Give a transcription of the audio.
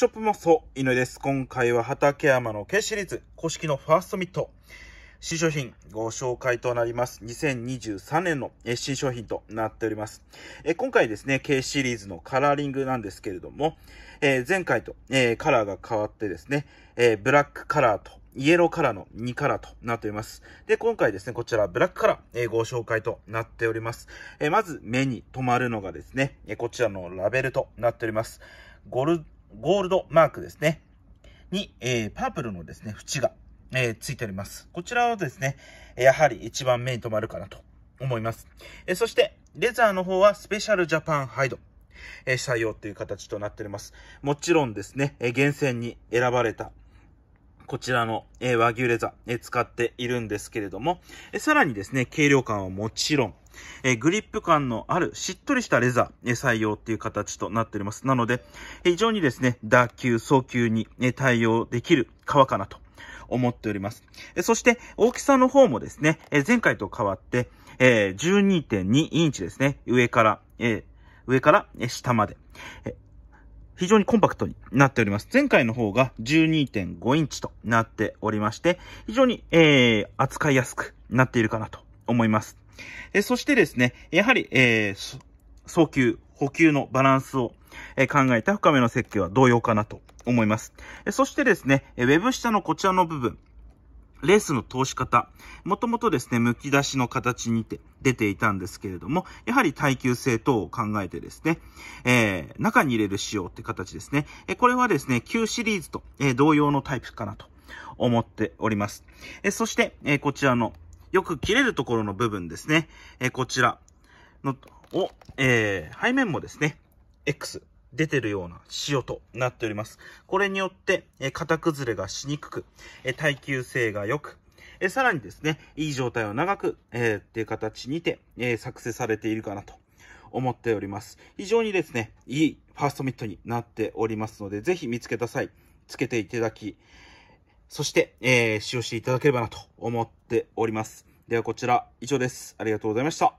ショップもそう、井上です。今回は畠山のケシリーズ公式のファーストミット。新商品ご紹介となります。2023年の新商品となっております。今回ですね、K シリーズのカラーリングなんですけれども、前回とカラーが変わってですね、ブラックカラーとイエローカラーの2カラーとなっております。で、今回ですね、こちらブラックカラー、えご紹介となっております。えまず目に留まるのがですね、えこちらのラベルとなっております。ゴルゴールドマークですね。に、えー、パープルのですね、縁が、えー、ついております。こちらはですね、やはり一番目に留まるかなと思います。えー、そして、レザーの方はスペシャルジャパンハイド。えー、採用という形となっております。もちろんですね、え厳選に選ばれた、こちらの、え和牛レザー、え使っているんですけれども、えさらにですね、軽量感はもちろん、えグリップ感のあるしっとりしたレザー、え採用っていう形となっております。なので、非常にですね、打球、早球に、え対応できる革かなと思っております。そして、大きさの方もですね、前回と変わって、12.2インチですね、上から、上から下まで。非常にコンパクトになっております。前回の方が12.5インチとなっておりまして、非常に、えー、扱いやすくなっているかなと思います。えそしてですね、やはり、えー、送球、補給のバランスを、え考えた深めの設計は同様かなと思います。えそしてですね、ウェブ下のこちらの部分、レースの通し方、もともとですね、剥き出しの形にて出ていたんですけれども、やはり耐久性等を考えてですね、えー、中に入れる仕様って形ですね。えこれはですね、旧シリーズと、えー、同様のタイプかなと思っております。えそして、えこちらの、よく切れるところの部分ですね、えこちらの、を、え背面もですね、X 出てるような仕様となっております。これによって、え型崩れがしにくく、え耐久性が良く、えさらにですね、いい状態を長く、えー、っていう形にて、えー、作成されているかなと思っております。非常にですね、いいファーストミットになっておりますので、ぜひ見つけた際、つけていただき、そして、えー、使用していただければなと思っております。ではこちら、以上です。ありがとうございました。